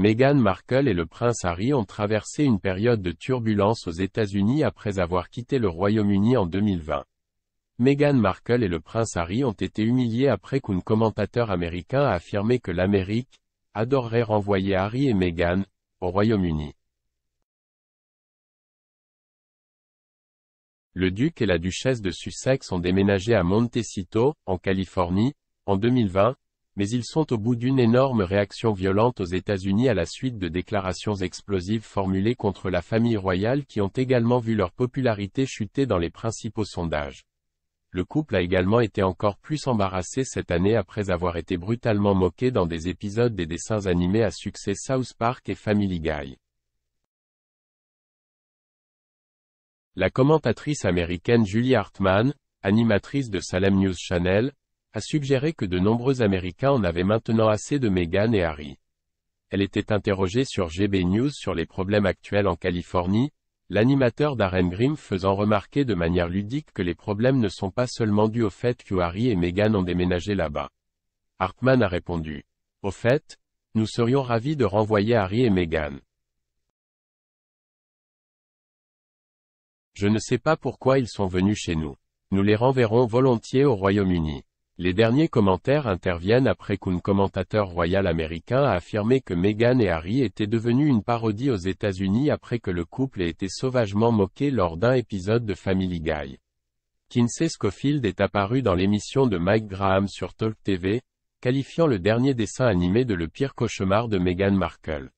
Meghan Markle et le prince Harry ont traversé une période de turbulence aux États-Unis après avoir quitté le Royaume-Uni en 2020. Meghan Markle et le prince Harry ont été humiliés après qu'un commentateur américain a affirmé que l'Amérique adorerait renvoyer Harry et Meghan au Royaume-Uni. Le duc et la duchesse de Sussex ont déménagé à Montecito, en Californie, en 2020, mais ils sont au bout d'une énorme réaction violente aux États-Unis à la suite de déclarations explosives formulées contre la famille royale qui ont également vu leur popularité chuter dans les principaux sondages. Le couple a également été encore plus embarrassé cette année après avoir été brutalement moqué dans des épisodes des dessins animés à succès South Park et Family Guy. La commentatrice américaine Julie Hartman, animatrice de Salem News Channel, a suggéré que de nombreux Américains en avaient maintenant assez de Meghan et Harry. Elle était interrogée sur GB News sur les problèmes actuels en Californie, l'animateur Darren Grimm faisant remarquer de manière ludique que les problèmes ne sont pas seulement dus au fait que Harry et Meghan ont déménagé là-bas. Hartman a répondu. Au fait, nous serions ravis de renvoyer Harry et Meghan. Je ne sais pas pourquoi ils sont venus chez nous. Nous les renverrons volontiers au Royaume-Uni. Les derniers commentaires interviennent après qu'un commentateur royal américain a affirmé que Meghan et Harry étaient devenus une parodie aux États-Unis après que le couple ait été sauvagement moqué lors d'un épisode de Family Guy. Kinsey Schofield est apparu dans l'émission de Mike Graham sur Talk TV, qualifiant le dernier dessin animé de le pire cauchemar de Meghan Markle.